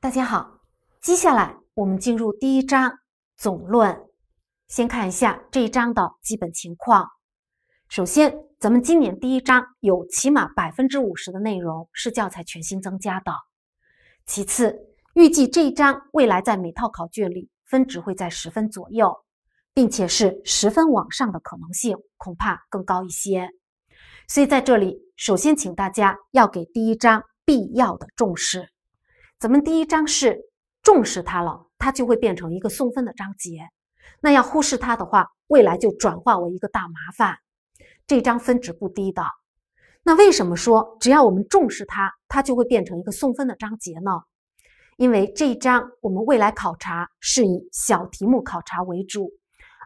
大家好，接下来我们进入第一章总论。先看一下这一章的基本情况。首先，咱们今年第一章有起码百分之五十的内容是教材全新增加的。其次，预计这一章未来在每套考卷里分值会在十分左右，并且是十分往上的可能性恐怕更高一些。所以在这里，首先请大家要给第一章必要的重视。咱们第一章是重视它了，它就会变成一个送分的章节。那要忽视它的话，未来就转化为一个大麻烦。这章分值不低的。那为什么说只要我们重视它，它就会变成一个送分的章节呢？因为这一章我们未来考察是以小题目考察为主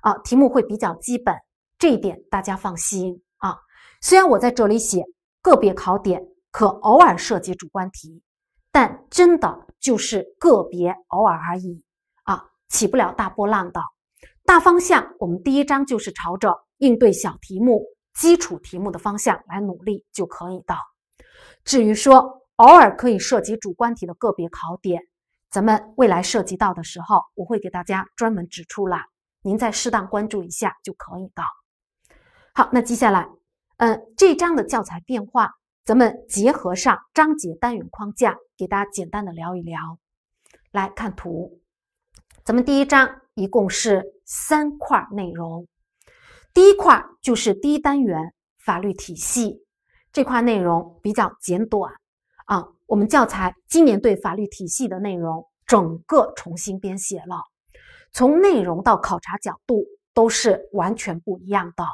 啊，题目会比较基本，这一点大家放心啊。虽然我在这里写个别考点，可偶尔涉及主观题。但真的就是个别偶尔而已，啊，起不了大波浪的。大方向，我们第一章就是朝着应对小题目、基础题目的方向来努力就可以的。至于说偶尔可以涉及主观题的个别考点，咱们未来涉及到的时候，我会给大家专门指出啦，您再适当关注一下就可以的。好，那接下来，嗯，这章的教材变化，咱们结合上章节单元框架。给大家简单的聊一聊，来看图。咱们第一章一共是三块内容，第一块就是第一单元法律体系这块内容比较简短啊。我们教材今年对法律体系的内容整个重新编写了，从内容到考察角度都是完全不一样的，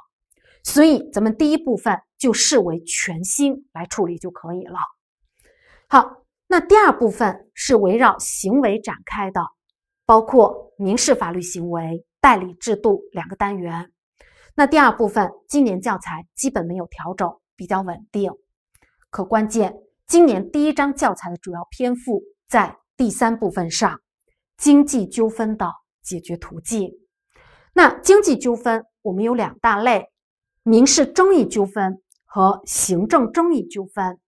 所以咱们第一部分就视为全新来处理就可以了。好。那第二部分是围绕行为展开的，包括民事法律行为、代理制度两个单元。那第二部分今年教材基本没有调整，比较稳定。可关键，今年第一章教材的主要篇幅在第三部分上，经济纠纷的解决途径。那经济纠纷我们有两大类：民事争议纠纷和行政争议纠纷。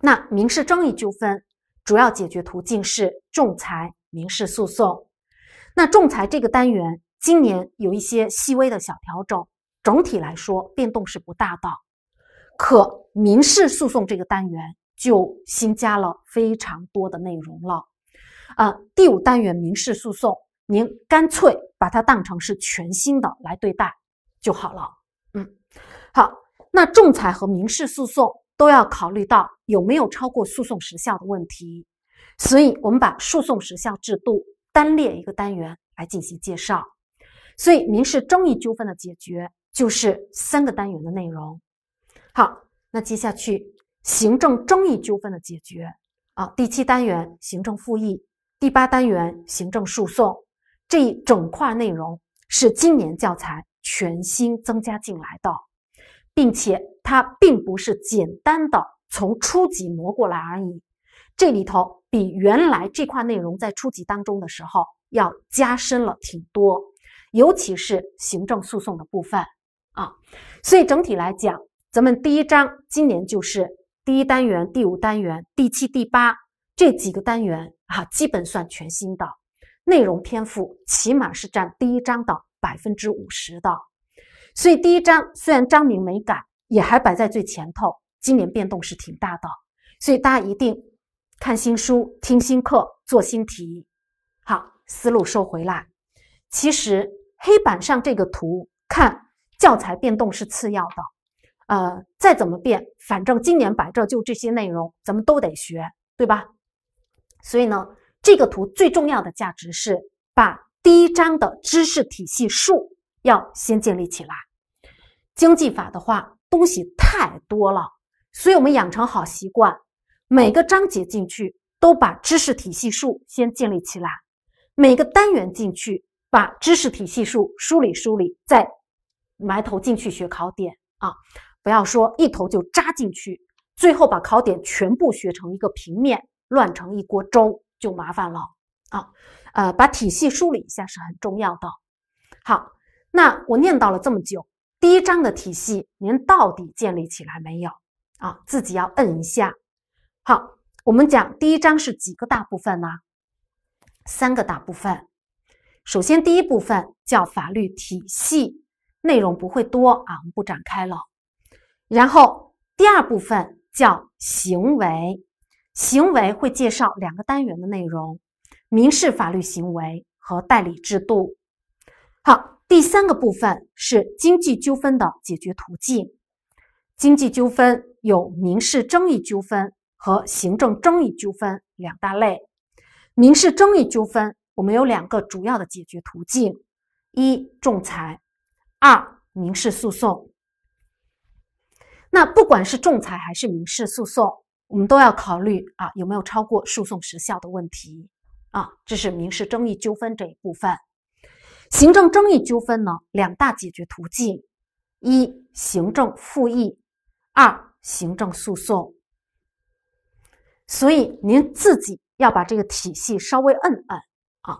那民事争议纠纷主要解决途径是仲裁、民事诉讼。那仲裁这个单元今年有一些细微的小调整，整体来说变动是不大的。可民事诉讼这个单元就新加了非常多的内容了。啊，第五单元民事诉讼，您干脆把它当成是全新的来对待就好了。嗯，好。那仲裁和民事诉讼。都要考虑到有没有超过诉讼时效的问题，所以我们把诉讼时效制度单列一个单元来进行介绍。所以民事争议纠纷的解决就是三个单元的内容。好，那接下去行政争议纠纷的解决啊，第七单元行政复议，第八单元行政诉讼，这一整块内容是今年教材全新增加进来的，并且。它并不是简单的从初级挪过来而已，这里头比原来这块内容在初级当中的时候要加深了挺多，尤其是行政诉讼的部分啊。所以整体来讲，咱们第一章今年就是第一单元、第五单元、第七、第八这几个单元啊，基本算全新的内容篇幅，起码是占第一章的百分之五十的。所以第一章虽然章名没改。也还摆在最前头，今年变动是挺大的，所以大家一定看新书、听新课、做新题。好，思路收回来。其实黑板上这个图，看教材变动是次要的，呃，再怎么变，反正今年摆这就这些内容，咱们都得学，对吧？所以呢，这个图最重要的价值是把第一章的知识体系树要先建立起来。经济法的话。东西太多了，所以我们养成好习惯，每个章节进去都把知识体系树先建立起来，每个单元进去把知识体系树梳理梳理，再埋头进去学考点啊！不要说一头就扎进去，最后把考点全部学成一个平面，乱成一锅粥就麻烦了啊！呃，把体系梳理一下是很重要的。好，那我念叨了这么久。第一章的体系，您到底建立起来没有啊？自己要摁一下。好，我们讲第一章是几个大部分呢？三个大部分。首先，第一部分叫法律体系，内容不会多啊，我们不展开了。然后，第二部分叫行为，行为会介绍两个单元的内容：民事法律行为和代理制度。好。第三个部分是经济纠纷的解决途径。经济纠纷有民事争议纠纷和行政争议纠纷两大类。民事争议纠纷我们有两个主要的解决途径：一、仲裁；二、民事诉讼。那不管是仲裁还是民事诉讼，我们都要考虑啊有没有超过诉讼时效的问题啊。这是民事争议纠纷这一部分。行政争议纠纷呢，两大解决途径：一、行政复议；二、行政诉讼。所以您自己要把这个体系稍微摁摁啊。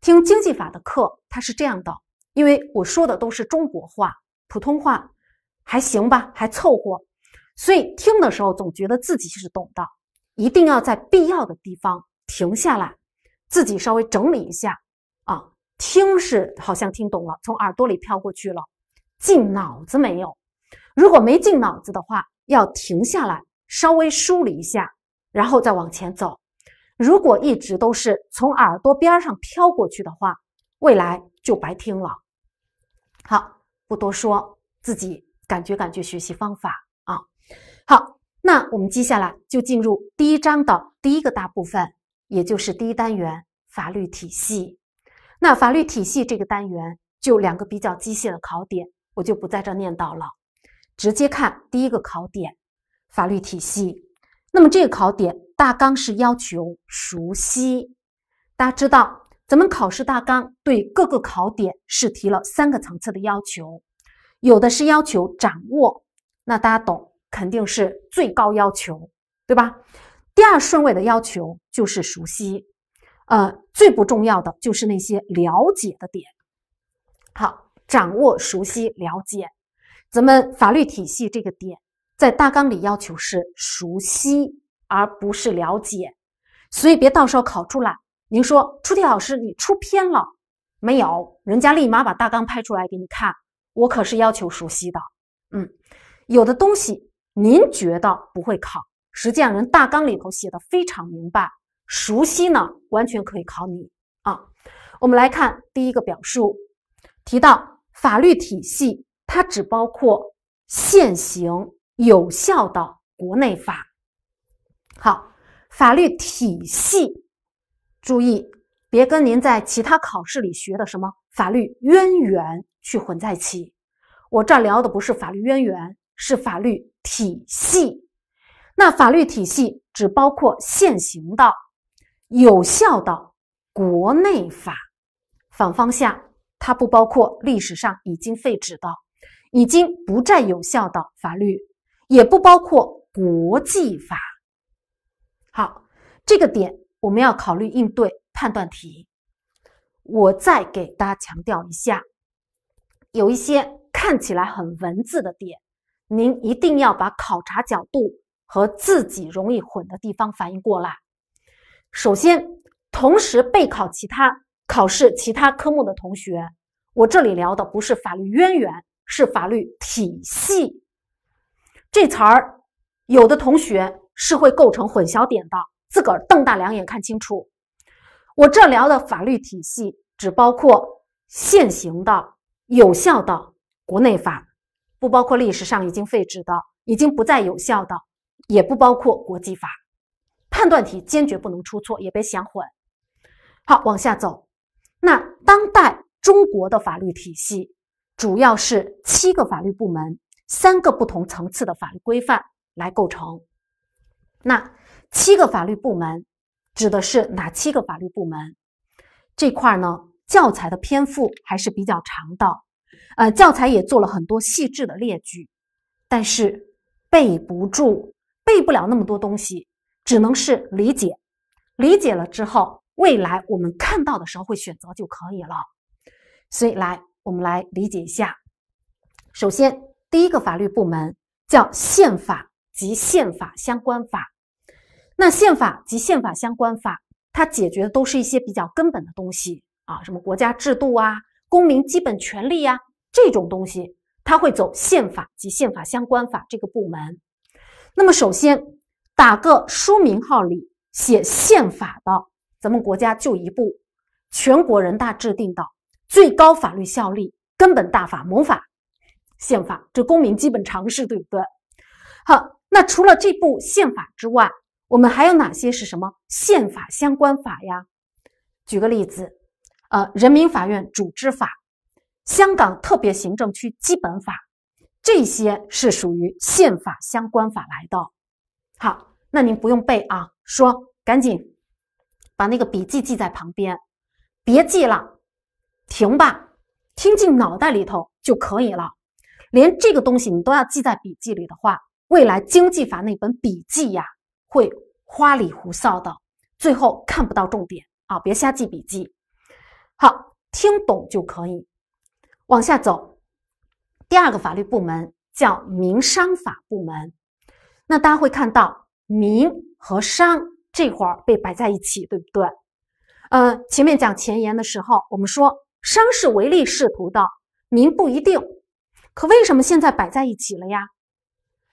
听经济法的课，它是这样的，因为我说的都是中国话、普通话，还行吧，还凑合。所以听的时候总觉得自己是懂的，一定要在必要的地方停下来，自己稍微整理一下。听是好像听懂了，从耳朵里飘过去了，进脑子没有？如果没进脑子的话，要停下来，稍微梳理一下，然后再往前走。如果一直都是从耳朵边上飘过去的话，未来就白听了。好，不多说，自己感觉感觉学习方法啊。好，那我们接下来就进入第一章的第一个大部分，也就是第一单元法律体系。那法律体系这个单元就两个比较机械的考点，我就不在这念叨了，直接看第一个考点：法律体系。那么这个考点大纲是要求熟悉。大家知道，咱们考试大纲对各个考点是提了三个层次的要求，有的是要求掌握。那大家懂，肯定是最高要求，对吧？第二顺位的要求就是熟悉。呃，最不重要的就是那些了解的点，好掌握、熟悉、了解，咱们法律体系这个点，在大纲里要求是熟悉，而不是了解，所以别到时候考出来，您说出题老师你出偏了没有？人家立马把大纲拍出来给你看，我可是要求熟悉的，嗯，有的东西您觉得不会考，实际上人大纲里头写的非常明白。熟悉呢，完全可以考你啊。我们来看第一个表述，提到法律体系，它只包括现行有效的国内法。好，法律体系，注意别跟您在其他考试里学的什么法律渊源去混在一起。我这儿聊的不是法律渊源，是法律体系。那法律体系只包括现行的。有效的国内法反方向，它不包括历史上已经废止的、已经不再有效的法律，也不包括国际法。好，这个点我们要考虑应对判断题。我再给大家强调一下，有一些看起来很文字的点，您一定要把考察角度和自己容易混的地方反映过来。首先，同时备考其他考试、其他科目的同学，我这里聊的不是法律渊源，是法律体系。这词儿，有的同学是会构成混淆点的，自个儿瞪大两眼看清楚。我这聊的法律体系，只包括现行的、有效的国内法，不包括历史上已经废止的、已经不再有效的，也不包括国际法。判断题坚决不能出错，也别想混。好，往下走。那当代中国的法律体系主要是七个法律部门、三个不同层次的法律规范来构成。那七个法律部门指的是哪七个法律部门？这块儿呢，教材的篇幅还是比较长的，呃，教材也做了很多细致的列举，但是背不住，背不了那么多东西。只能是理解，理解了之后，未来我们看到的时候会选择就可以了。所以来，我们来理解一下。首先，第一个法律部门叫宪法及宪法相关法。那宪法及宪法相关法，它解决的都是一些比较根本的东西啊，什么国家制度啊、公民基本权利呀这种东西，它会走宪法及宪法相关法这个部门。那么首先。哪个书名号里写宪法的？咱们国家就一部全国人大制定的最高法律效力根本大法——《某法》宪法，这公民基本常识对不对？好，那除了这部宪法之外，我们还有哪些是什么宪法相关法呀？举个例子，呃，《人民法院组织法》、《香港特别行政区基本法》，这些是属于宪法相关法来的。好。那您不用背啊，说赶紧把那个笔记记在旁边，别记了，停吧，听进脑袋里头就可以了。连这个东西你都要记在笔记里的话，未来经济法那本笔记呀会花里胡哨的，最后看不到重点啊！别瞎记笔记，好，听懂就可以。往下走，第二个法律部门叫民商法部门，那大家会看到。民和商这会儿被摆在一起，对不对？呃，前面讲前言的时候，我们说商是唯利是图的，民不一定。可为什么现在摆在一起了呀？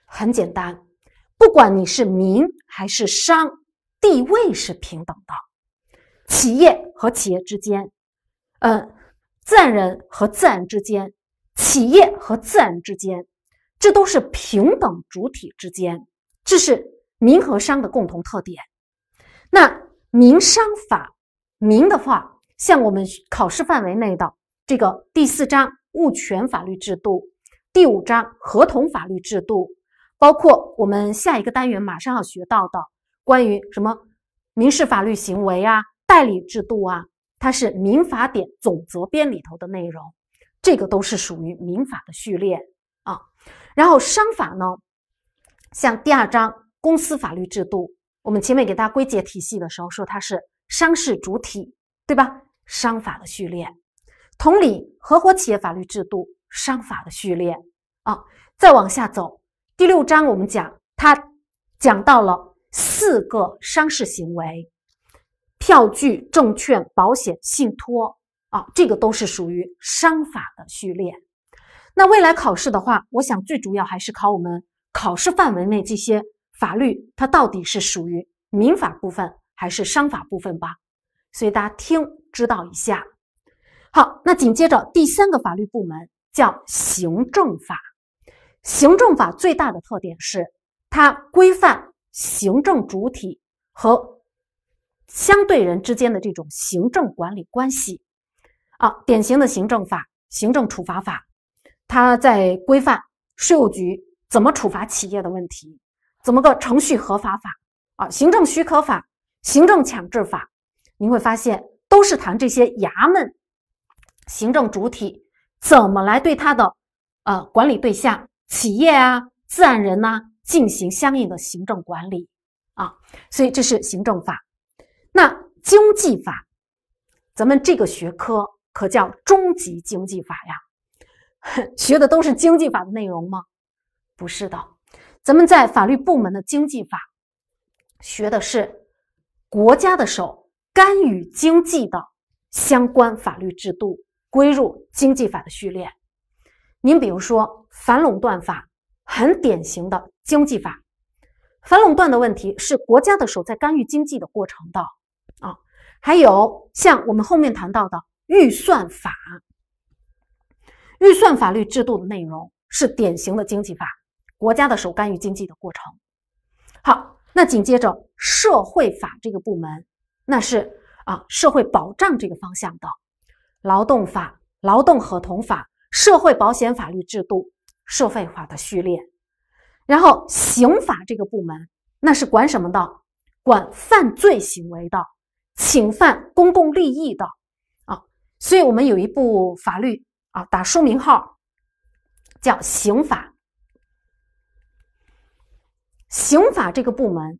很简单，不管你是民还是商，地位是平等的。企业和企业之间，嗯，自然人和自然之间，企业和自然之间，这都是平等主体之间，这是。民和商的共同特点，那民商法，民的话，像我们考试范围内的这个第四章物权法律制度，第五章合同法律制度，包括我们下一个单元马上要学到的关于什么民事法律行为啊、代理制度啊，它是民法典总则编里头的内容，这个都是属于民法的序列啊。然后商法呢，像第二章。公司法律制度，我们前面给大家归结体系的时候说它是商事主体，对吧？商法的序列，同理，合伙企业法律制度，商法的序列啊。再往下走，第六章我们讲，它讲到了四个商事行为：票据、证券、保险、信托啊，这个都是属于商法的序列。那未来考试的话，我想最主要还是考我们考试范围内这些。法律它到底是属于民法部分还是商法部分吧？所以大家听知道一下。好，那紧接着第三个法律部门叫行政法。行政法最大的特点是它规范行政主体和相对人之间的这种行政管理关系。啊，典型的行政法《行政处罚法》，它在规范税务局怎么处罚企业的问题。怎么个程序合法法啊？行政许可法、行政强制法，您会发现都是谈这些衙门，行政主体怎么来对他的呃管理对象，企业啊、自然人呐进行相应的行政管理啊。所以这是行政法。那经济法，咱们这个学科可叫中级经济法呀，学的都是经济法的内容吗？不是的。咱们在法律部门的经济法，学的是国家的手干预经济的相关法律制度，归入经济法的序列。您比如说反垄断法，很典型的经济法。反垄断的问题是国家的手在干预经济的过程的啊。还有像我们后面谈到的预算法，预算法律制度的内容是典型的经济法。国家的首干预经济的过程。好，那紧接着社会法这个部门，那是啊社会保障这个方向的，劳动法、劳动合同法、社会保险法律制度、社会法的序列。然后刑法这个部门，那是管什么的？管犯罪行为的，侵犯公共利益的啊。所以我们有一部法律啊，打书名号叫《刑法》。刑法这个部门，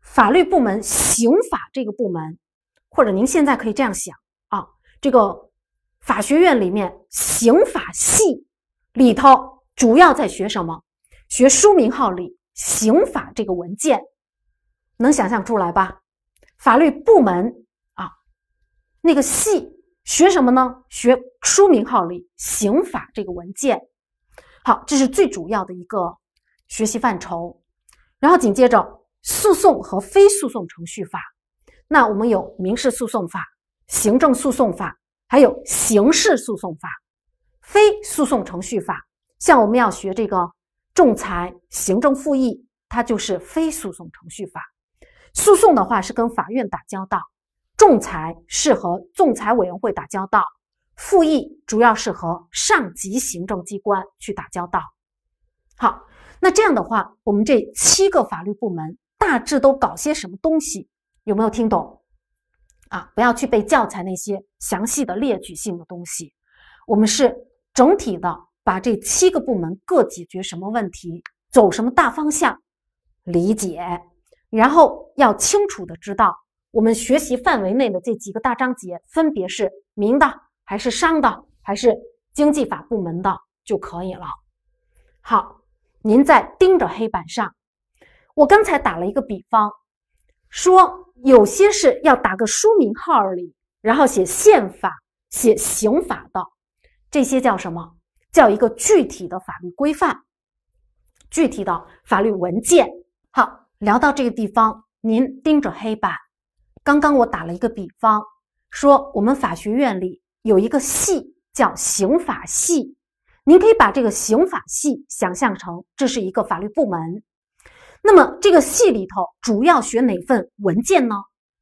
法律部门，刑法这个部门，或者您现在可以这样想啊，这个法学院里面刑法系里头主要在学什么？学书名号里刑法这个文件，能想象出来吧？法律部门啊，那个系学什么呢？学书名号里刑法这个文件。好，这是最主要的一个。学习范畴，然后紧接着诉讼和非诉讼程序法。那我们有民事诉讼法、行政诉讼法，还有刑事诉讼法。非诉讼程序法，像我们要学这个仲裁、行政复议，它就是非诉讼程序法。诉讼的话是跟法院打交道，仲裁是和仲裁委员会打交道，复议主要是和上级行政机关去打交道。好。那这样的话，我们这七个法律部门大致都搞些什么东西？有没有听懂？啊，不要去背教材那些详细的列举性的东西，我们是整体的把这七个部门各解决什么问题，走什么大方向，理解，然后要清楚的知道我们学习范围内的这几个大章节分别是民的还是商的还是经济法部门的就可以了。好。您在盯着黑板上，我刚才打了一个比方，说有些是要打个书名号里，然后写宪法、写刑法的，这些叫什么？叫一个具体的法律规范，具体的法律文件。好，聊到这个地方，您盯着黑板。刚刚我打了一个比方，说我们法学院里有一个系叫刑法系。你可以把这个刑法系想象成这是一个法律部门，那么这个系里头主要学哪份文件呢？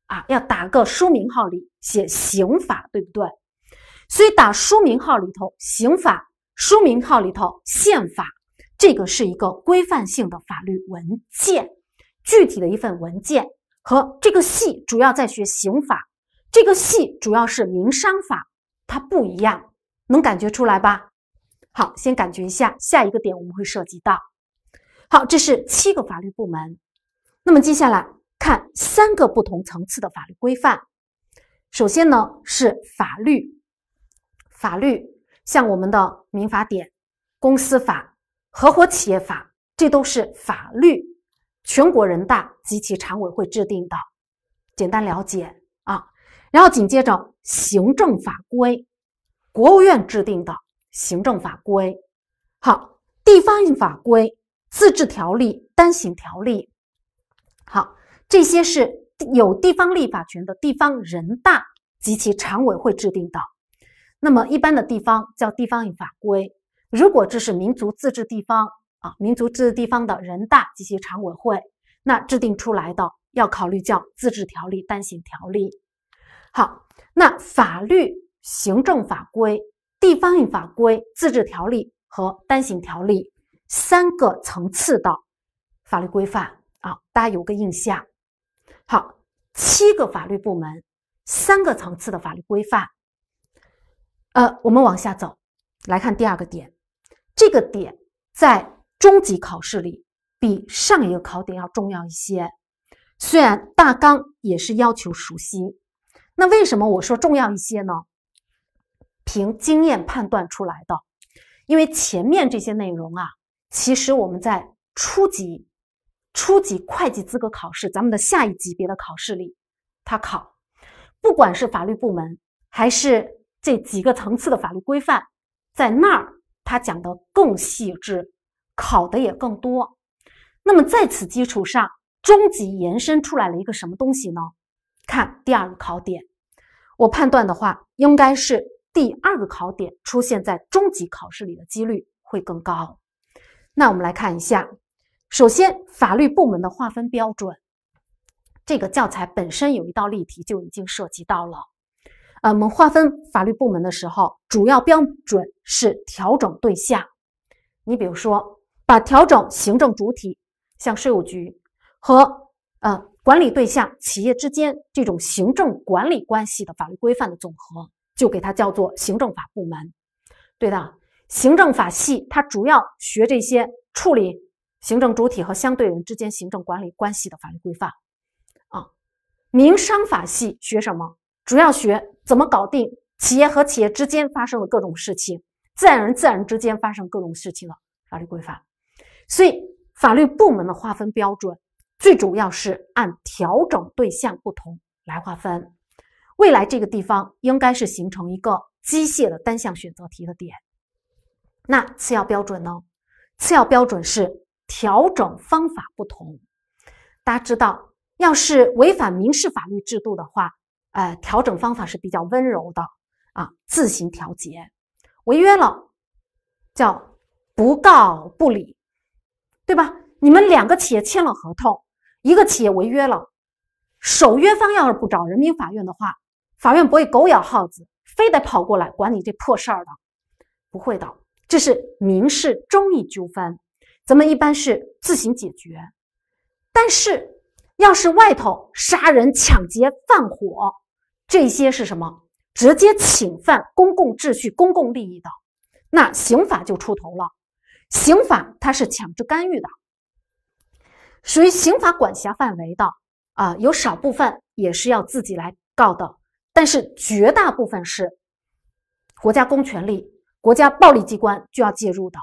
啊，要打个书名号里写刑法，对不对？所以打书名号里头，刑法书名号里头，宪法这个是一个规范性的法律文件，具体的一份文件和这个系主要在学刑法，这个系主要是民商法，它不一样，能感觉出来吧？好，先感觉一下下一个点，我们会涉及到。好，这是七个法律部门。那么接下来看三个不同层次的法律规范。首先呢是法律，法律像我们的民法典、公司法、合伙企业法，这都是法律，全国人大及其常委会制定的，简单了解啊。然后紧接着行政法规，国务院制定的。行政法规，好，地方性法规、自治条例、单行条例，好，这些是有地方立法权的地方人大及其常委会制定的。那么一般的地方叫地方性法规，如果这是民族自治地方啊，民族自治地方的人大及其常委会那制定出来的要考虑叫自治条例、单行条例。好，那法律、行政法规。地方性法规、自治条例和单行条例三个层次的法律规范啊，大家有个印象。好，七个法律部门，三个层次的法律规范。呃，我们往下走，来看第二个点。这个点在中级考试里比上一个考点要重要一些，虽然大纲也是要求熟悉。那为什么我说重要一些呢？凭经验判断出来的，因为前面这些内容啊，其实我们在初级、初级会计资格考试，咱们的下一级别的考试里，他考，不管是法律部门还是这几个层次的法律规范，在那儿他讲的更细致，考的也更多。那么在此基础上，中级延伸出来了一个什么东西呢？看第二个考点，我判断的话，应该是。第二个考点出现在中级考试里的几率会更高。那我们来看一下，首先法律部门的划分标准，这个教材本身有一道例题就已经涉及到了。呃，我们划分法律部门的时候，主要标准是调整对象。你比如说，把调整行政主体，像税务局和呃管理对象企业之间这种行政管理关系的法律规范的总和。就给它叫做行政法部门，对的，行政法系它主要学这些处理行政主体和相对人之间行政管理关系的法律规范啊，民商法系学什么？主要学怎么搞定企业和企业之间发生的各种事情，自然人自然人之间发生各种事情的法律规范。所以法律部门的划分标准，最主要是按调整对象不同来划分。未来这个地方应该是形成一个机械的单项选择题的点。那次要标准呢？次要标准是调整方法不同。大家知道，要是违反民事法律制度的话，呃，调整方法是比较温柔的啊，自行调节。违约了，叫不告不理，对吧？你们两个企业签了合同，一个企业违约了，守约方要是不找人民法院的话。法院不会狗咬耗子，非得跑过来管你这破事儿的，不会的。这是民事争议纠纷，咱们一般是自行解决。但是，要是外头杀人、抢劫、放火，这些是什么？直接侵犯公共秩序、公共利益的，那刑法就出头了。刑法它是强制干预的，属于刑法管辖范围的啊。有少部分也是要自己来告的。但是绝大部分是国家公权力、国家暴力机关就要介入的，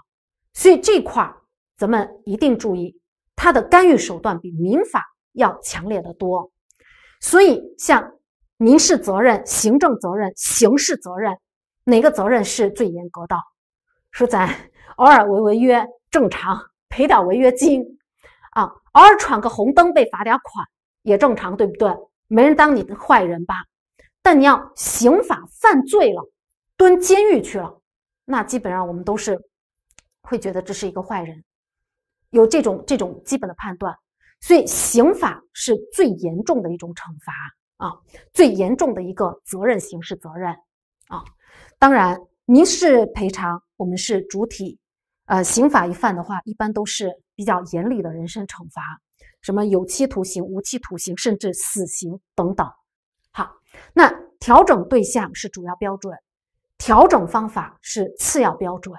所以这块儿咱们一定注意，它的干预手段比民法要强烈的多。所以像民事责任、行政责任、刑事责任，哪个责任是最严格的？说咱偶尔违违约正常赔点违约金啊，偶尔闯个红灯被罚点款也正常，对不对？没人当你的坏人吧？但你要刑法犯罪了，蹲监狱去了，那基本上我们都是会觉得这是一个坏人，有这种这种基本的判断。所以刑法是最严重的一种惩罚啊，最严重的一个责任刑事责任啊。当然，民事赔偿我们是主体。呃，刑法一犯的话，一般都是比较严厉的人身惩罚，什么有期徒刑、无期徒刑，甚至死刑等等。那调整对象是主要标准，调整方法是次要标准。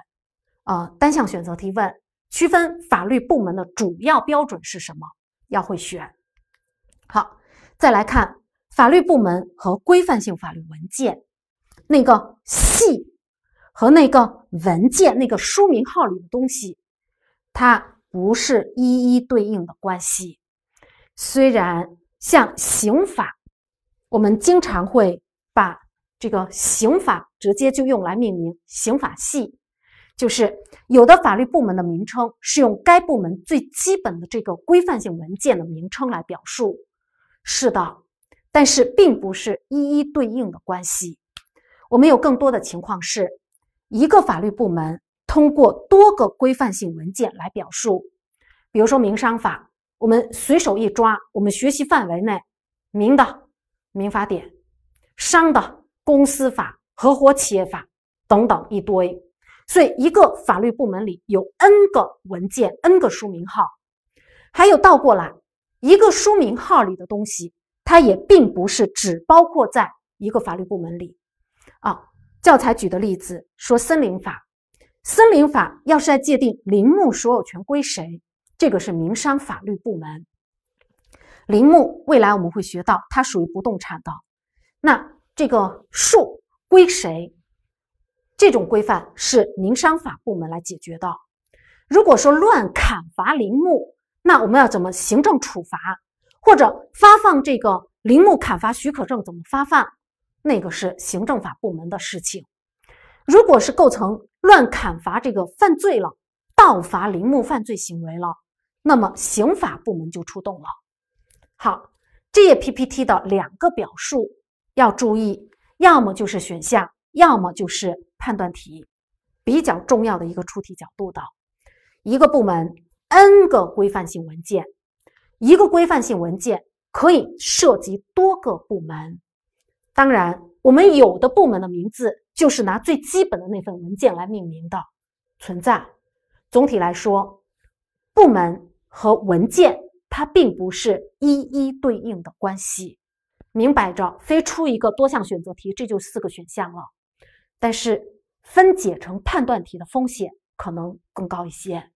呃，单项选择题问区分法律部门的主要标准是什么，要会选。好，再来看法律部门和规范性法律文件，那个系和那个文件、那个书名号里的东西，它不是一一对应的关系。虽然像刑法。我们经常会把这个刑法直接就用来命名刑法系，就是有的法律部门的名称是用该部门最基本的这个规范性文件的名称来表述，是的，但是并不是一一对应的关系。我们有更多的情况是一个法律部门通过多个规范性文件来表述，比如说民商法，我们随手一抓，我们学习范围内民的。民法典、商的公司法、合伙企业法等等一堆，所以一个法律部门里有 n 个文件，n 个书名号，还有倒过来，一个书名号里的东西，它也并不是只包括在一个法律部门里啊。教材举的例子说森林法，森林法要是在界定林木所有权归谁，这个是民商法律部门。林木未来我们会学到，它属于不动产的。那这个树归谁？这种规范是民商法部门来解决的。如果说乱砍伐林木，那我们要怎么行政处罚，或者发放这个林木砍伐许可证怎么发放？那个是行政法部门的事情。如果是构成乱砍伐这个犯罪了，盗伐林木犯罪行为了，那么刑法部门就出动了。好，这页 PPT 的两个表述要注意，要么就是选项，要么就是判断题，比较重要的一个出题角度的。一个部门，n 个规范性文件，一个规范性文件可以涉及多个部门。当然，我们有的部门的名字就是拿最基本的那份文件来命名的，存在。总体来说，部门和文件。它并不是一一对应的关系，明摆着非出一个多项选择题，这就四个选项了。但是分解成判断题的风险可能更高一些。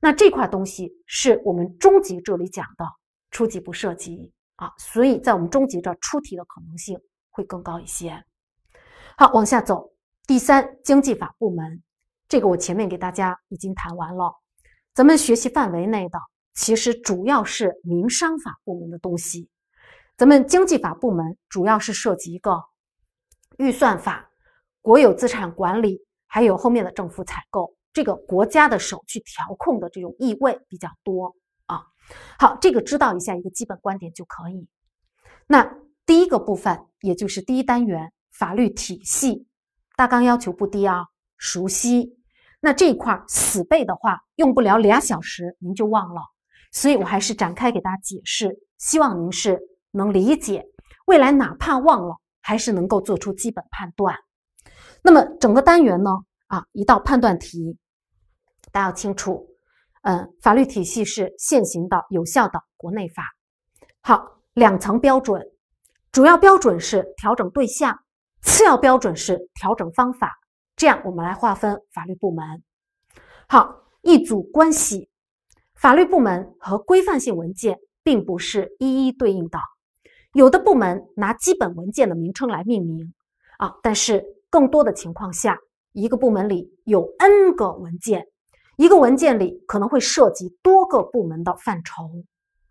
那这块东西是我们中级这里讲的，初级不涉及啊，所以在我们中级这出题的可能性会更高一些。好，往下走，第三经济法部门，这个我前面给大家已经谈完了，咱们学习范围内的。其实主要是民商法部门的东西，咱们经济法部门主要是涉及一个预算法、国有资产管理，还有后面的政府采购，这个国家的手去调控的这种意味比较多啊。好，这个知道一下一个基本观点就可以。那第一个部分，也就是第一单元法律体系大纲要求不低啊，熟悉。那这一块死背的话，用不了俩小时，您就忘了。所以，我还是展开给大家解释，希望您是能理解。未来哪怕忘了，还是能够做出基本判断。那么，整个单元呢？啊，一道判断题，大家要清楚。嗯，法律体系是现行的、有效的国内法。好，两层标准，主要标准是调整对象，次要标准是调整方法。这样，我们来划分法律部门。好，一组关系。法律部门和规范性文件并不是一一对应的，有的部门拿基本文件的名称来命名，啊，但是更多的情况下，一个部门里有 n 个文件，一个文件里可能会涉及多个部门的范畴，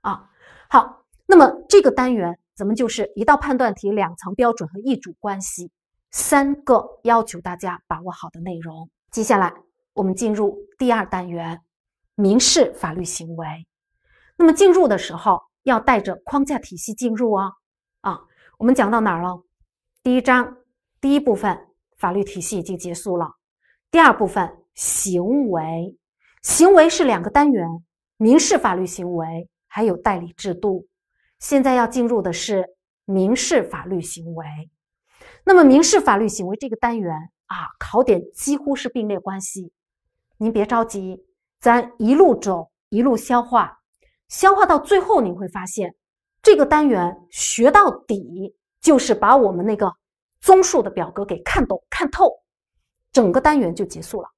啊，好，那么这个单元咱们就是一道判断题，两层标准和一组关系，三个要求大家把握好的内容。接下来我们进入第二单元。民事法律行为，那么进入的时候要带着框架体系进入哦。啊，我们讲到哪儿了？第一章第一部分法律体系已经结束了，第二部分行为，行为是两个单元，民事法律行为还有代理制度。现在要进入的是民事法律行为，那么民事法律行为这个单元啊，考点几乎是并列关系，您别着急。咱一路走，一路消化，消化到最后，你会发现，这个单元学到底就是把我们那个综述的表格给看懂、看透，整个单元就结束了。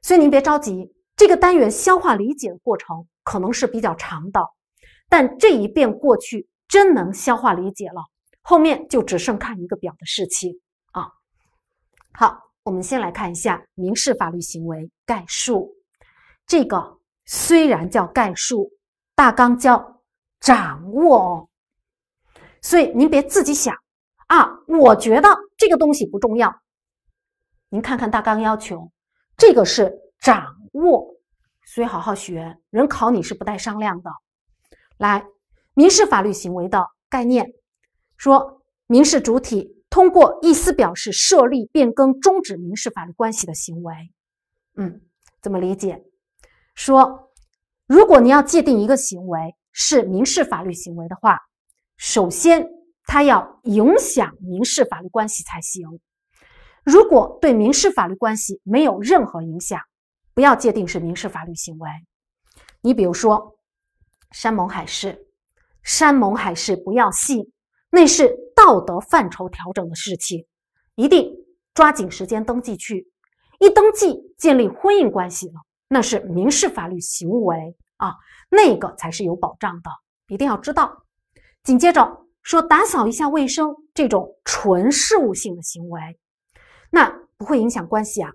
所以您别着急，这个单元消化理解的过程可能是比较长的，但这一遍过去真能消化理解了，后面就只剩看一个表的事情啊。好，我们先来看一下民事法律行为概述。这个虽然叫概述，大纲叫掌握，哦。所以您别自己想啊！我觉得这个东西不重要。您看看大纲要求，这个是掌握，所以好好学。人考你是不带商量的。来，民事法律行为的概念，说民事主体通过意思表示设立、变更、终止民事法律关系的行为。嗯，怎么理解？说，如果你要界定一个行为是民事法律行为的话，首先它要影响民事法律关系才行。如果对民事法律关系没有任何影响，不要界定是民事法律行为。你比如说，山盟海誓，山盟海誓不要信，那是道德范畴调整的事情，一定抓紧时间登记去，一登记建立婚姻关系了。那是民事法律行为啊，那个才是有保障的，一定要知道。紧接着说打扫一下卫生这种纯事务性的行为，那不会影响关系啊。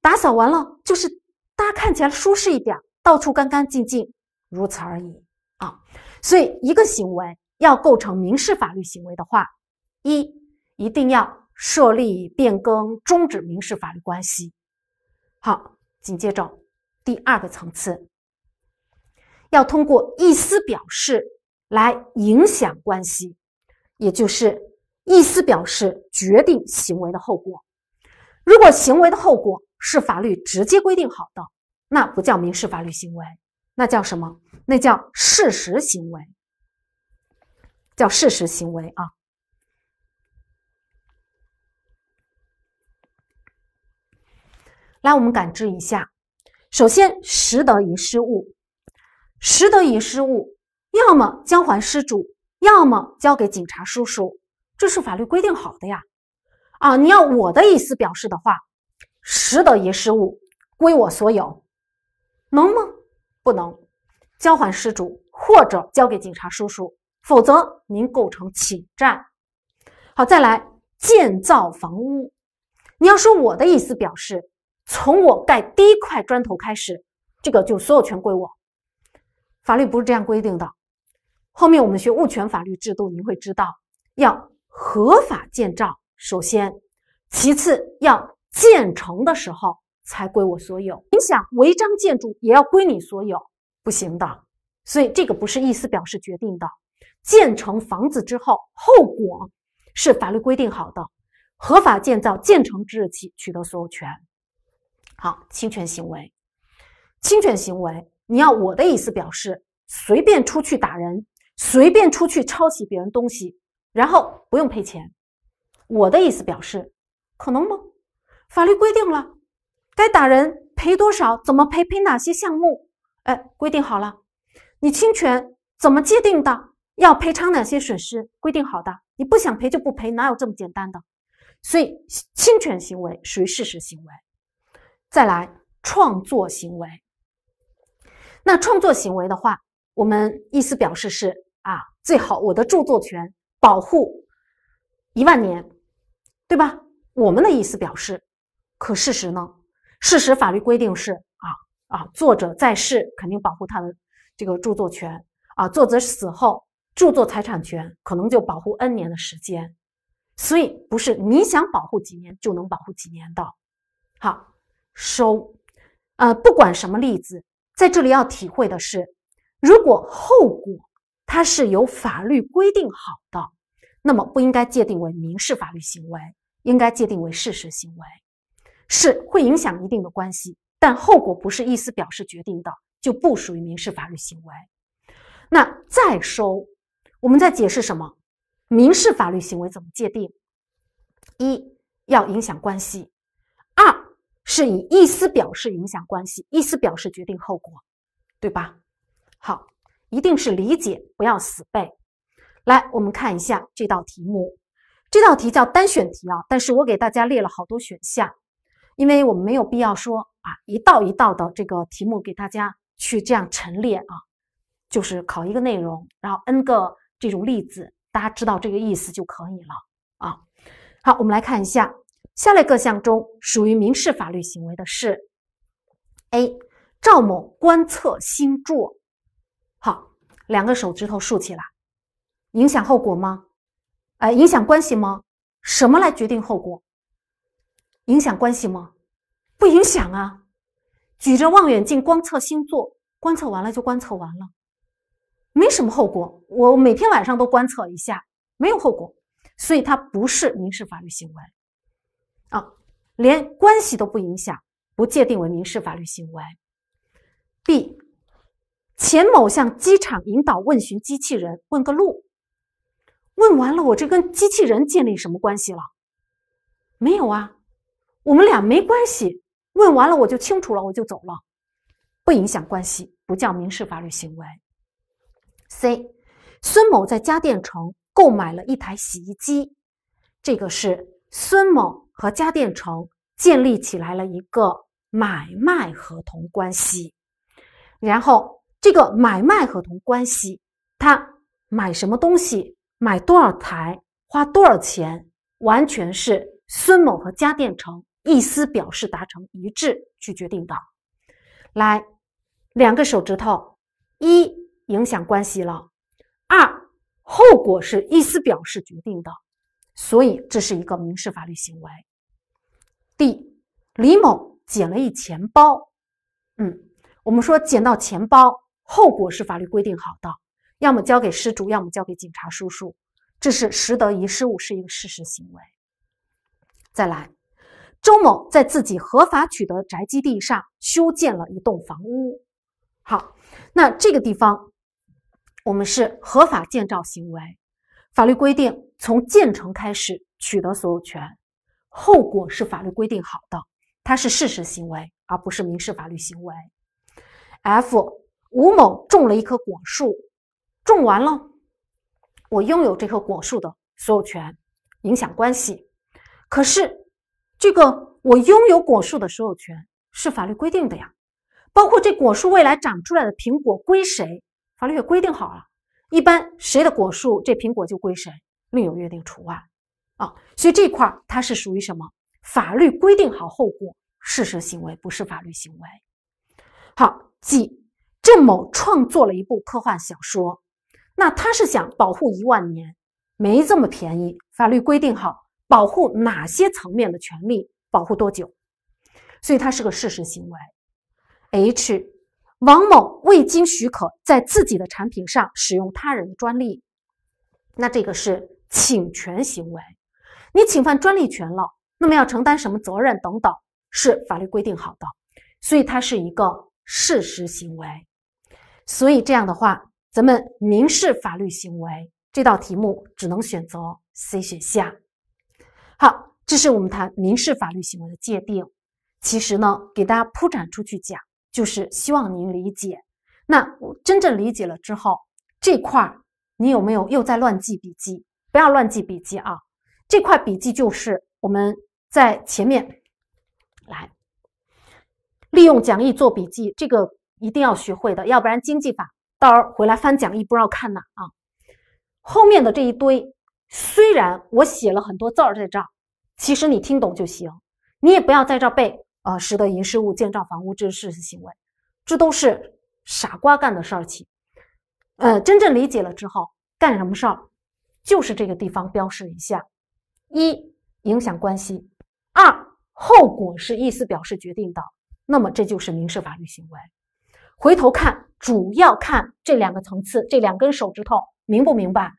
打扫完了就是大家看起来舒适一点，到处干干净净，如此而已啊。所以一个行为要构成民事法律行为的话，一一定要设立、变更、终止民事法律关系。好，紧接着。第二个层次，要通过意思表示来影响关系，也就是意思表示决定行为的后果。如果行为的后果是法律直接规定好的，那不叫民事法律行为，那叫什么？那叫事实行为，叫事实行为啊。来，我们感知一下。首先，拾得遗失物，拾得遗失物，要么交还失主，要么交给警察叔叔，这是法律规定好的呀。啊，你要我的意思表示的话，拾得遗失物归我所有，能吗？不能，交还失主或者交给警察叔叔，否则您构成侵占。好，再来建造房屋，你要说我的意思表示。从我盖第一块砖头开始，这个就所有权归我。法律不是这样规定的。后面我们学物权法律制度，您会知道要合法建造，首先，其次要建成的时候才归我所有。你想违章建筑也要归你所有，不行的。所以这个不是意思表示决定的。建成房子之后，后果是法律规定好的。合法建造建成之日起取得所有权。好，侵权行为，侵权行为，你要我的意思表示，随便出去打人，随便出去抄袭别人东西，然后不用赔钱。我的意思表示，可能吗？法律规定了，该打人赔多少，怎么赔，赔哪些项目，哎，规定好了。你侵权怎么界定的？要赔偿哪些损失？规定好的，你不想赔就不赔，哪有这么简单的？所以，侵权行为属于事实行为。再来创作行为，那创作行为的话，我们意思表示是啊，最好我的著作权保护一万年，对吧？我们的意思表示，可事实呢？事实法律规定是啊啊，作者在世肯定保护他的这个著作权啊，作者死后，著作财产权可能就保护 n 年的时间，所以不是你想保护几年就能保护几年的，好。收，呃，不管什么例子，在这里要体会的是，如果后果它是由法律规定好的，那么不应该界定为民事法律行为，应该界定为事实行为，是会影响一定的关系，但后果不是意思表示决定的，就不属于民事法律行为。那再收，我们在解释什么民事法律行为怎么界定？一要影响关系。是以意思表示影响关系，意思表示决定后果，对吧？好，一定是理解，不要死背。来，我们看一下这道题目，这道题叫单选题啊，但是我给大家列了好多选项，因为我们没有必要说啊一道一道的这个题目给大家去这样陈列啊，就是考一个内容，然后 n 个这种例子，大家知道这个意思就可以了啊。好，我们来看一下。下列各项中属于民事法律行为的是：A. 赵某观测星座。好，两个手指头竖起来。影响后果吗？哎，影响关系吗？什么来决定后果？影响关系吗？不影响啊。举着望远镜观测星座，观测完了就观测完了，没什么后果。我每天晚上都观测一下，没有后果，所以它不是民事法律行为。啊，连关系都不影响，不界定为民事法律行为。B，钱某向机场引导问询机器人问个路，问完了，我这跟机器人建立什么关系了？没有啊，我们俩没关系。问完了我就清楚了，我就走了，不影响关系，不叫民事法律行为。C，孙某在家电城购买了一台洗衣机，这个是。孙某和家电城建立起来了一个买卖合同关系，然后这个买卖合同关系，他买什么东西，买多少台，花多少钱，完全是孙某和家电城意思表示达成一致去决定的。来，两个手指头，一影响关系了，二后果是意思表示决定的。所以这是一个民事法律行为。D 李某捡了一钱包，嗯，我们说捡到钱包，后果是法律规定好的，要么交给失主，要么交给警察叔叔。这是拾得遗失物是一个事实行为。再来，周某在自己合法取得宅基地上修建了一栋房屋。好，那这个地方我们是合法建造行为，法律规定。从建成开始取得所有权，后果是法律规定好的，它是事实行为，而不是民事法律行为。F 吴某种了一棵果树，种完了，我拥有这棵果树的所有权，影响关系。可是，这个我拥有果树的所有权是法律规定的呀，包括这果树未来长出来的苹果归谁，法律也规定好了，一般谁的果树，这苹果就归谁。另有约定除外，啊，所以这块它是属于什么？法律规定好后果，事实行为不是法律行为。好即郑某创作了一部科幻小说，那他是想保护一万年，没这么便宜。法律规定好保护哪些层面的权利，保护多久？所以它是个事实行为。H，王某未经许可在自己的产品上使用他人的专利，那这个是。侵权行为，你侵犯专利权了，那么要承担什么责任等等，是法律规定好的，所以它是一个事实行为。所以这样的话，咱们民事法律行为这道题目只能选择 C 选项。好，这是我们谈民事法律行为的界定。其实呢，给大家铺展出去讲，就是希望您理解。那我真正理解了之后，这块儿你有没有又在乱记笔记？不要乱记笔记啊！这块笔记就是我们在前面来利用讲义做笔记，这个一定要学会的，要不然经济法到时候回来翻讲义不知道看哪啊。后面的这一堆，虽然我写了很多字在这儿，其实你听懂就行，你也不要在这儿背啊。识得遗失物建造房屋这是事实行为，这都是傻瓜干的事儿去。呃，真正理解了之后干什么事儿？就是这个地方标示一下，一影响关系，二后果是意思表示决定的，那么这就是民事法律行为。回头看，主要看这两个层次，这两根手指头明不明白？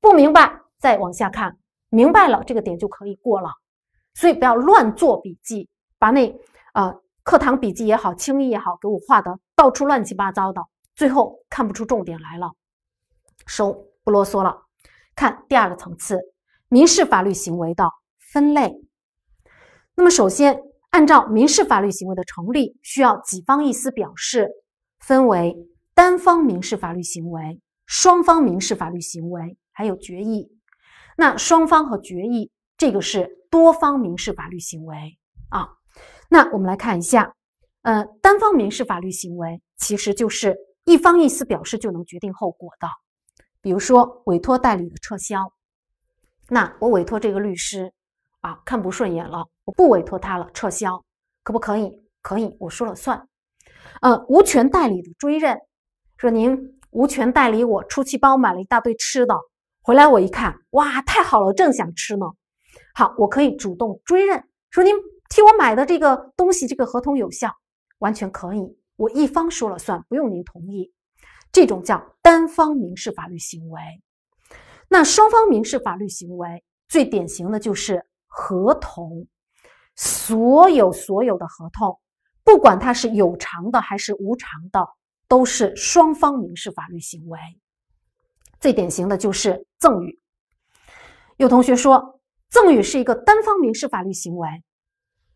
不明白再往下看，明白了这个点就可以过了。所以不要乱做笔记，把那呃课堂笔记也好，轻易也好，给我画的到处乱七八糟的，最后看不出重点来了。收，不啰嗦了。看第二个层次，民事法律行为的分类。那么，首先按照民事法律行为的成立需要几方意思表示，分为单方民事法律行为、双方民事法律行为，还有决议。那双方和决议，这个是多方民事法律行为啊。那我们来看一下，呃，单方民事法律行为其实就是一方意思表示就能决定后果的。比如说委托代理的撤销，那我委托这个律师，啊，看不顺眼了，我不委托他了，撤销，可不可以？可以，我说了算。呃，无权代理的追认，说您无权代理我出去帮我买了一大堆吃的，回来我一看，哇，太好了，正想吃呢，好，我可以主动追认，说您替我买的这个东西，这个合同有效，完全可以，我一方说了算，不用您同意。这种叫单方民事法律行为，那双方民事法律行为最典型的就是合同，所有所有的合同，不管它是有偿的还是无偿的，都是双方民事法律行为。最典型的就是赠与。有同学说赠与是一个单方民事法律行为，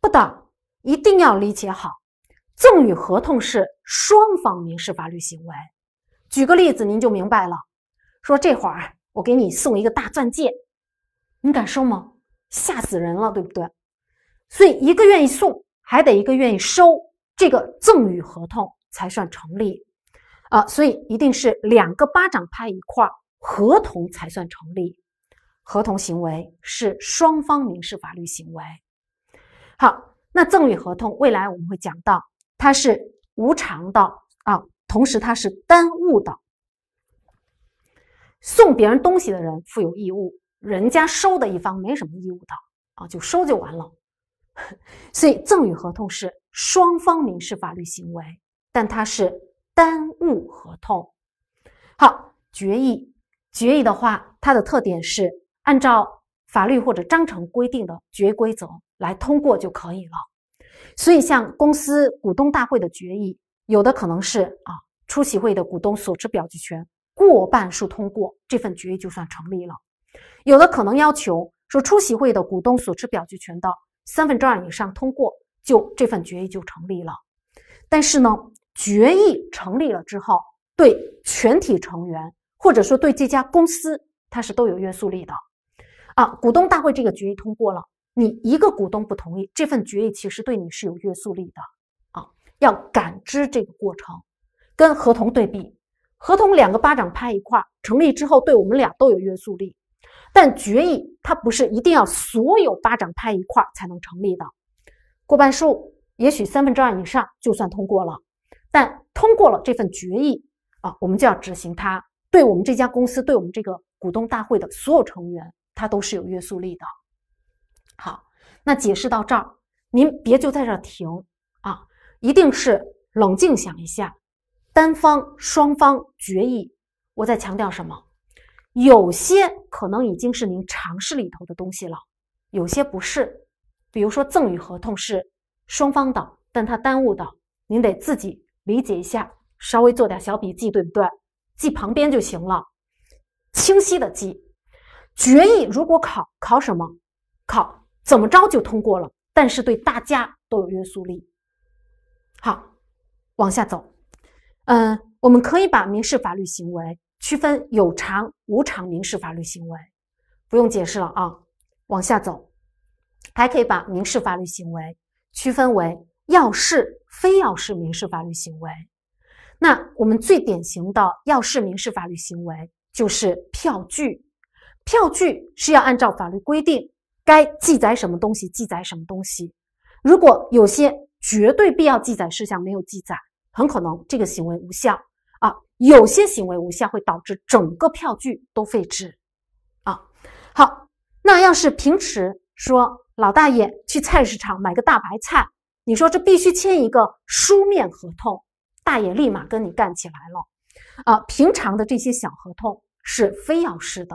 不的，一定要理解好，赠与合同是双方民事法律行为。举个例子，您就明白了。说这会儿我给你送一个大钻戒，你敢收吗？吓死人了，对不对？所以一个愿意送，还得一个愿意收，这个赠与合同才算成立啊。所以一定是两个巴掌拍一块儿，合同才算成立。合同行为是双方民事法律行为。好，那赠与合同未来我们会讲到，它是无偿的啊。同时，它是单务的。送别人东西的人负有义务，人家收的一方没什么义务的啊，就收就完了。所以，赠与合同是双方民事法律行为，但它是单务合同。好，决议，决议的话，它的特点是按照法律或者章程规定的决规则来通过就可以了。所以，像公司股东大会的决议。有的可能是啊，出席会议的股东所持表决权过半数通过，这份决议就算成立了；有的可能要求说出席会议的股东所持表决权的三分之二以上通过，就这份决议就成立了。但是呢，决议成立了之后，对全体成员或者说对这家公司，它是都有约束力的啊。股东大会这个决议通过了，你一个股东不同意，这份决议其实对你是有约束力的。要感知这个过程，跟合同对比，合同两个巴掌拍一块儿成立之后，对我们俩都有约束力。但决议它不是一定要所有巴掌拍一块儿才能成立的，过半数，也许三分之二以上就算通过了。但通过了这份决议啊，我们就要执行它，对我们这家公司，对我们这个股东大会的所有成员，它都是有约束力的。好，那解释到这儿，您别就在这儿停。一定是冷静想一下，单方、双方决议。我在强调什么？有些可能已经是您常识里头的东西了，有些不是。比如说赠与合同是双方的，但它耽误的，您得自己理解一下，稍微做点小笔记，对不对？记旁边就行了，清晰的记。决议如果考考什么，考怎么着就通过了，但是对大家都有约束力。好，往下走。嗯，我们可以把民事法律行为区分有偿、无偿民事法律行为，不用解释了啊。往下走，还可以把民事法律行为区分为要事、非要事民事法律行为。那我们最典型的要事民事法律行为就是票据。票据是要按照法律规定该记载什么东西，记载什么东西。如果有些。绝对必要记载事项没有记载，很可能这个行为无效啊。有些行为无效会导致整个票据都废止啊。好，那要是平时说老大爷去菜市场买个大白菜，你说这必须签一个书面合同，大爷立马跟你干起来了啊。平常的这些小合同是非要式的，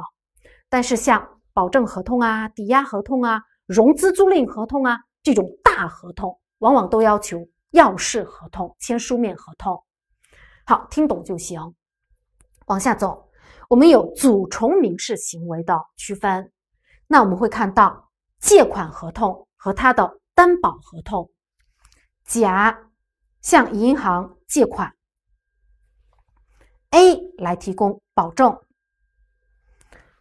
但是像保证合同啊、抵押合同啊、融资租赁合同啊这种大合同。往往都要求要事合同，签书面合同。好，听懂就行。往下走，我们有主从民事行为的区分。那我们会看到借款合同和它的担保合同。甲向银行借款，A 来提供保证，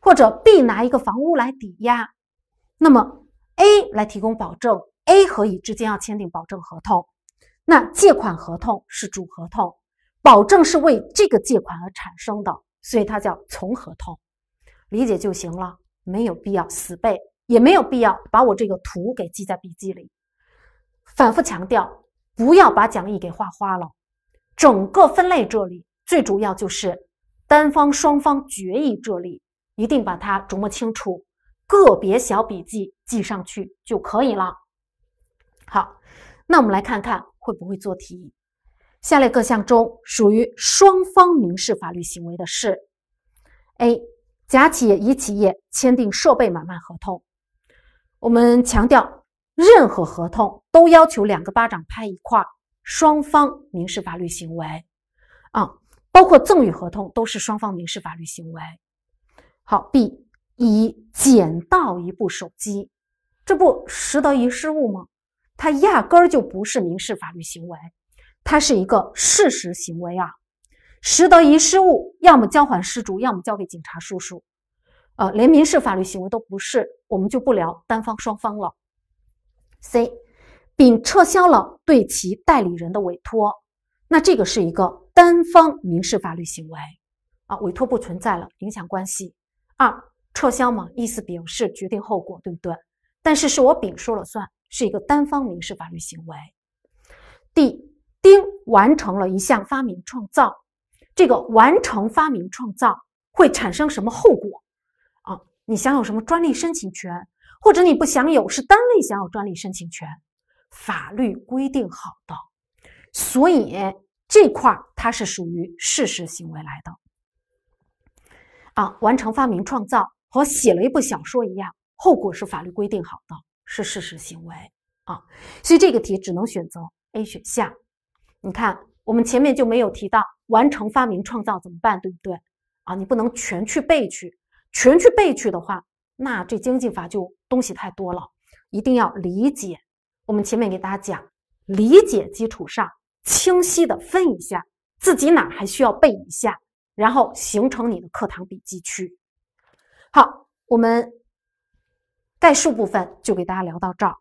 或者 B 拿一个房屋来抵押，那么 A 来提供保证。A 和乙之间要签订保证合同，那借款合同是主合同，保证是为这个借款而产生的，所以它叫从合同，理解就行了，没有必要死背，也没有必要把我这个图给记在笔记里。反复强调，不要把讲义给画花了。整个分类这里最主要就是单方、双方决议这里，一定把它琢磨清楚，个别小笔记记上去就可以了。好，那我们来看看会不会做题。下列各项中属于双方民事法律行为的是：A. 甲企业乙企业签订设备买卖合同。我们强调，任何合同都要求两个巴掌拍一块，双方民事法律行为啊，包括赠与合同都是双方民事法律行为。好，B. 乙捡到一部手机，这不拾得一失物吗？他压根儿就不是民事法律行为，他是一个事实行为啊。拾得遗失物，要么交还失主，要么交给警察叔叔。呃，连民事法律行为都不是，我们就不聊单方、双方了。C，丙撤销了对其代理人的委托，那这个是一个单方民事法律行为啊，委托不存在了，影响关系。二，撤销嘛，意思表示决定后果，对不对？但是是我丙说了算。是一个单方民事法律行为。D 丁完成了一项发明创造，这个完成发明创造会产生什么后果？啊，你享有什么专利申请权，或者你不享有，是单位享有专利申请权，法律规定好的。所以这块儿它是属于事实行为来的。啊，完成发明创造和写了一部小说一样，后果是法律规定好的。是事实行为啊，所以这个题只能选择 A 选项。你看，我们前面就没有提到完成发明创造怎么办，对不对？啊，你不能全去背去，全去背去的话，那这经济法就东西太多了，一定要理解。我们前面给大家讲，理解基础上清晰的分一下，自己哪还需要背一下，然后形成你的课堂笔记去。好，我们。概述部分就给大家聊到这儿。